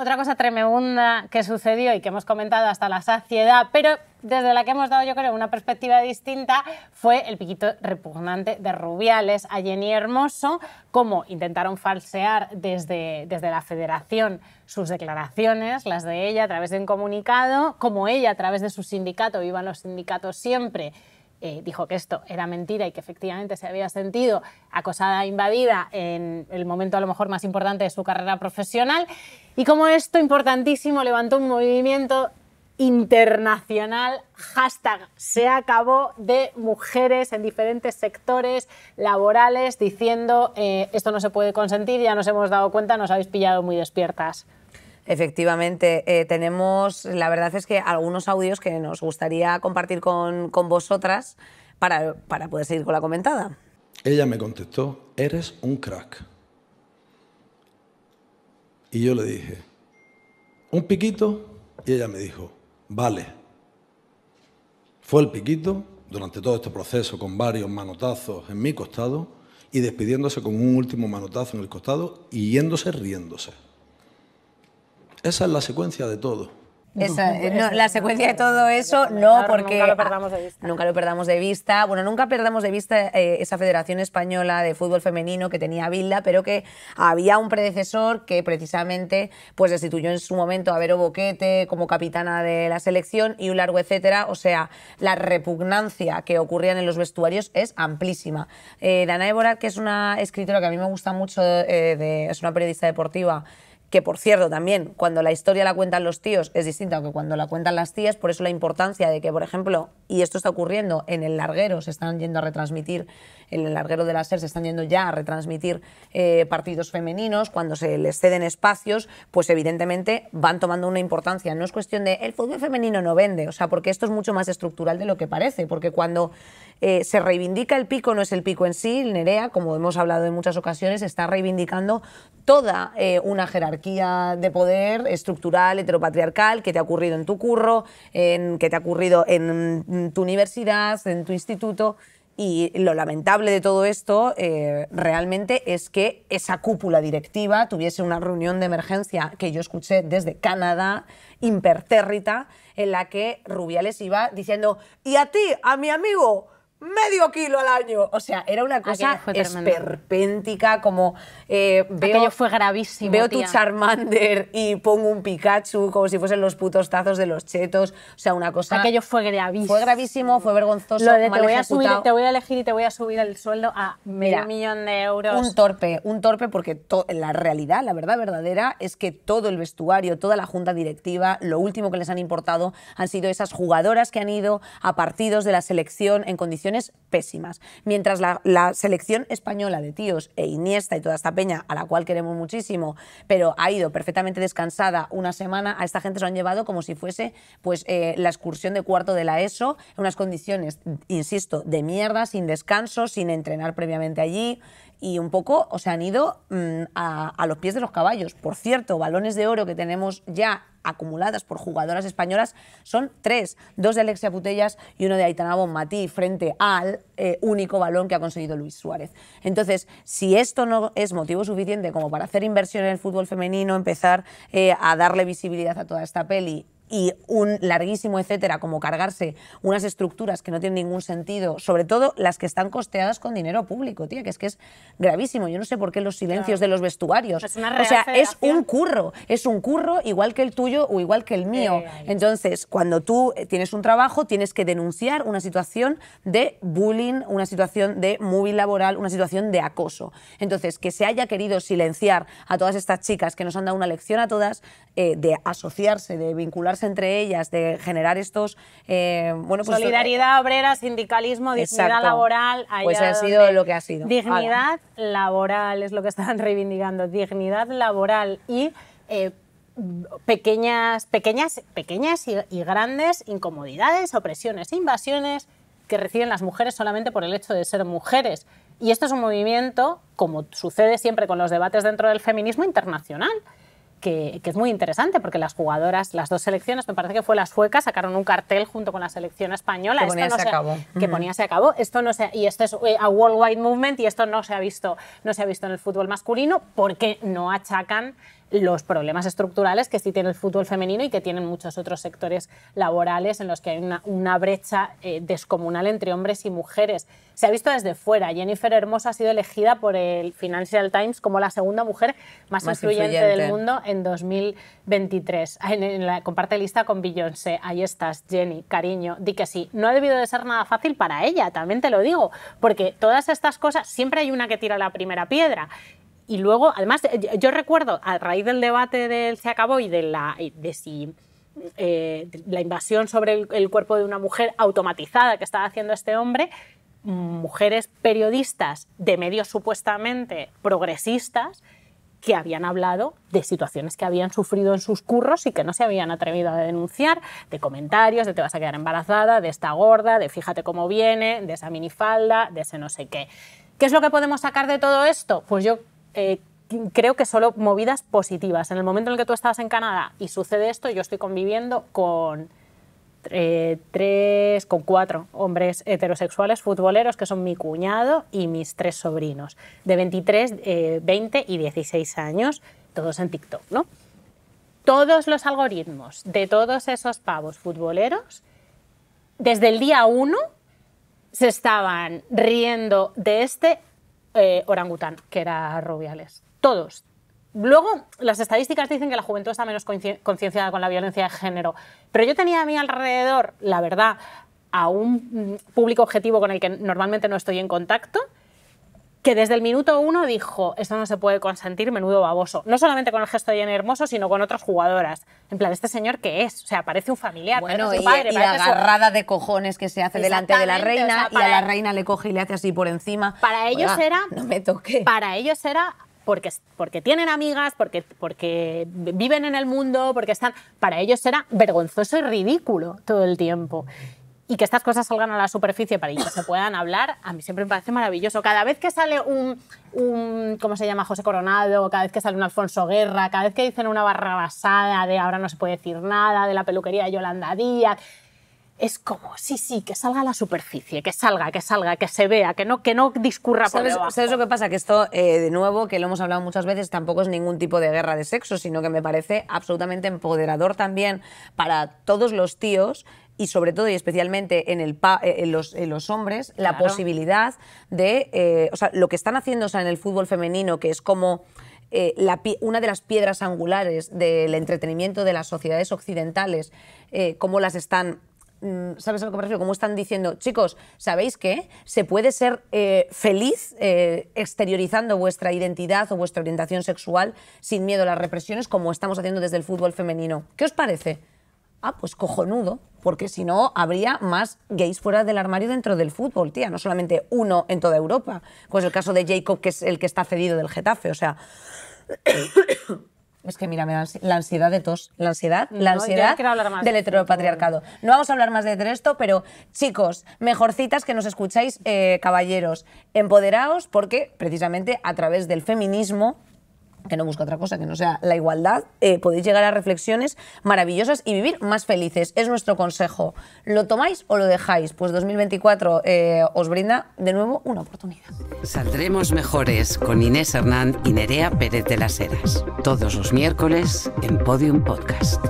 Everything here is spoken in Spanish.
Otra cosa tremenda que sucedió y que hemos comentado hasta la saciedad, pero desde la que hemos dado, yo creo, una perspectiva distinta, fue el piquito repugnante de Rubiales a Jenny Hermoso, como intentaron falsear desde, desde la federación sus declaraciones, las de ella a través de un comunicado, como ella a través de su sindicato, iban los sindicatos siempre, eh, dijo que esto era mentira y que efectivamente se había sentido acosada e invadida en el momento a lo mejor más importante de su carrera profesional. Y como esto importantísimo levantó un movimiento internacional, hashtag se acabó de mujeres en diferentes sectores laborales diciendo eh, esto no se puede consentir, ya nos hemos dado cuenta, nos habéis pillado muy despiertas. Efectivamente, eh, tenemos, la verdad es que algunos audios que nos gustaría compartir con, vosotras para, para poder seguir con la comentada. Ella me contestó, eres un crack. Y yo le dije, un piquito, y ella me dijo, vale. Fue el piquito durante todo este proceso con varios manotazos en mi costado y despidiéndose con un último manotazo en el costado y yéndose riéndose. Esa es la secuencia de todo. Eh, la secuencia de todo eso, no, porque nunca lo ah, perdamos de vista. Nunca lo perdamos de vista. Bueno, nunca perdamos de vista eh, esa Federación Española de Fútbol Femenino que tenía Bilda, pero que había un predecesor que precisamente pues destituyó en su momento a Vero Boquete como capitana de la selección y un largo etcétera. O sea, la repugnancia que ocurría en los vestuarios es amplísima. Dana eh, Danae que es una escritora que a mí me gusta mucho, es una periodista deportiva que por cierto también cuando la historia la cuentan los tíos es distinta que cuando la cuentan las tías, por eso la importancia de que, por ejemplo, y esto está ocurriendo en el larguero, se están yendo a retransmitir, en el larguero de la SER se están yendo ya a retransmitir eh, partidos femeninos, cuando se les ceden espacios, pues evidentemente van tomando una importancia. No es cuestión de el fútbol femenino no vende, o sea, porque esto es mucho más estructural de lo que parece, porque cuando eh, se reivindica el pico, no es el pico en sí, el Nerea, como hemos hablado en muchas ocasiones, está reivindicando toda eh, una jerarquía de poder estructural, heteropatriarcal, que te ha ocurrido en tu curro, en, que te ha ocurrido en mm, tu universidad, en tu instituto. Y lo lamentable de todo esto eh, realmente es que esa cúpula directiva tuviese una reunión de emergencia que yo escuché desde Canadá, impertérrita, en la que Rubiales iba diciendo, y a ti, a mi amigo, medio kilo al año. O sea, era una cosa esperpéntica, como eh, veo, Aquello fue gravísimo. Veo tu Charmander y pongo un Pikachu como si fuesen los putos tazos de los chetos. O sea, una cosa. Aquello fue gravísimo. Fue gravísimo, fue vergonzoso. te, voy a te voy a elegir y te voy a subir el sueldo a medio millón de euros. Un torpe, un torpe, porque la realidad, la verdad verdadera, es que todo el vestuario, toda la junta directiva, lo último que les han importado han sido esas jugadoras que han ido a partidos de la selección en condiciones pésimas. Mientras la, selección española de tíos e Iniesta y toda esta peña, a la cual queremos muchísimo, pero ha ido perfectamente descansada una semana, a esta gente se lo han llevado como si fuese pues, eh, la excursión de cuarto de la ESO, en unas condiciones, insisto, de mierda, sin descanso, sin entrenar previamente allí y un poco se han ido mm, a, los pies de los caballos. Por cierto, balones de oro que tenemos ya acumuladas por jugadoras españolas son tres, dos de Alexia Putellas y uno de Aitana Bonmatí, frente al eh, único balón que ha conseguido Luis Suárez. Entonces, si esto no es motivo suficiente como para hacer inversión en el fútbol femenino, empezar eh, a darle visibilidad a toda esta peli y un larguísimo etcétera, como cargarse unas estructuras que no tienen ningún sentido, sobre todo las que están costeadas con dinero público, tía, que es que es gravísimo. Yo no sé por qué los silencios de los vestuarios. Es una o sea, es un curro, es un curro igual que el tuyo o igual que el mío. Entonces, cuando tú eh, tienes un trabajo, tienes que denunciar una situación de bullying, una situación de móvil laboral, una situación de acoso. Entonces, que se haya querido silenciar a todas estas chicas que nos han dado una lección a todas eh, de asociarse, de vincularse entre ellas, de generar estos... Eh, bueno, pues, Solidaridad obrera, sindicalismo, dignidad laboral... pues ha sido lo que ha sido. Dignidad laboral es lo que están reivindicando, dignidad laboral y... Eh, pequeñas, pequeñas, pequeñas y, y grandes incomodidades, opresiones, invasiones que reciben las mujeres solamente por el hecho de ser mujeres. Y esto es un movimiento, como sucede siempre con los debates dentro del feminismo internacional que, es muy interesante porque las jugadoras, las dos selecciones, me parece que fue las suecas, sacaron un cartel junto con la selección española. Que ponía se acabó. Que Esto no se, y esto es eh, a worldwide movement y esto no se ha visto, no se ha visto en el fútbol masculino porque no achacan los problemas estructurales que sí tiene el fútbol femenino y que tienen muchos otros sectores laborales en los que hay una, brecha eh, descomunal entre hombres y mujeres. Se ha visto desde fuera. Jennifer Hermosa ha sido elegida por el Financial Times como la segunda mujer más, influyente, del mundo en 2023. Ah, en, la, comparte lista con Beyoncé. Ahí estás, Jenny, cariño, di que sí. No ha debido de ser nada fácil para ella, también te lo digo, porque todas estas cosas, siempre hay una que tira la primera piedra. Y luego, además, eh, yo recuerdo, a raíz del debate del se acabó y de, la, de si eh, la invasión sobre el, cuerpo de una mujer automatizada que estaba haciendo este hombre, mujeres periodistas de medios supuestamente progresistas que habían hablado de situaciones que habían sufrido en sus curros y que no se habían atrevido a denunciar, de comentarios, de te vas a quedar embarazada, de esta gorda, de fíjate cómo viene, de esa minifalda, de ese no sé qué. ¿Qué es lo que podemos sacar de todo esto? Pues yo eh, creo que solo movidas positivas. En el momento en el que tú estabas en Canadá y sucede esto, yo estoy conviviendo con eh, tres, con cuatro hombres heterosexuales futboleros que son mi cuñado y mis tres sobrinos, de 23, 20 eh, y 16 años, todos en TikTok, ¿no? Todos los algoritmos de todos esos pavos futboleros, desde el día uno, se estaban riendo de este eh, orangután, que era Rubiales. Todos. Luego, las estadísticas dicen que la juventud está menos concienciada con la violencia de género, pero yo tenía a mi alrededor, la verdad, a un mm, público objetivo con el que normalmente no estoy en contacto, que desde el minuto uno dijo, esto no se puede consentir, menudo baboso. No solamente con el gesto de Jenny Hermoso, sino con otras jugadoras. En plan, ¿este señor qué es? O sea, parece un familiar, bueno, y, la agarrada de cojones que se hace delante de la reina, y a la reina le coge y le hace así por encima. Para ellos era... No me toqué. Para ellos era... Porque, porque tienen amigas, porque, porque viven en el mundo, porque están... Para ellos era vergonzoso y ridículo todo el tiempo y que estas cosas salgan a la superficie para que se puedan hablar, a mí siempre me parece maravilloso. Cada vez que sale un, ¿cómo se llama? José Coronado, cada vez que sale un Alfonso Guerra, cada vez que dicen una barra basada de ahora no se puede decir nada, de la peluquería de Yolanda Díaz, es como, sí, sí, que salga a la superficie, que salga, que salga, que se vea, que no, que no discurra por ¿Sabes, ¿Sabes lo que pasa? Que esto, eh, de nuevo, que lo hemos hablado muchas veces, tampoco es ningún tipo de guerra de sexo, sino que me parece absolutamente empoderador también para todos los tíos y sobre todo y especialmente en, el eh, los, hombres la posibilidad de, eh, o sea, lo que están haciendo en el fútbol femenino, que es como... Eh, una de las piedras angulares del entretenimiento de las sociedades occidentales, como cómo las están mm, ¿sabes a lo que me refiero? Como están diciendo, chicos, ¿sabéis qué? Se puede ser feliz exteriorizando vuestra identidad o vuestra orientación sexual sin miedo a las represiones, como estamos haciendo desde el fútbol femenino. ¿Qué os parece? Ah, pues cojonudo, porque si no habría más gays fuera del armario dentro del fútbol, tía, no solamente uno en toda Europa, Pues el caso de Jacob, que es el que está cedido del Getafe, o sea... Es que mira, me da la ansiedad de tos, la ansiedad, la ansiedad del heteropatriarcado. No vamos a hablar más de esto, pero chicos, mejorcitas que nos escucháis, eh, caballeros, empoderaos porque precisamente a través del feminismo que no busca otra cosa que no sea la igualdad, eh, podéis llegar a reflexiones maravillosas y vivir más felices. Es nuestro consejo. ¿Lo tomáis o lo dejáis? Pues 2024 eh, os brinda de nuevo una oportunidad. Saldremos mejores con Inés Hernán y Nerea Pérez de las Heras. Todos los miércoles en Podium Podcast.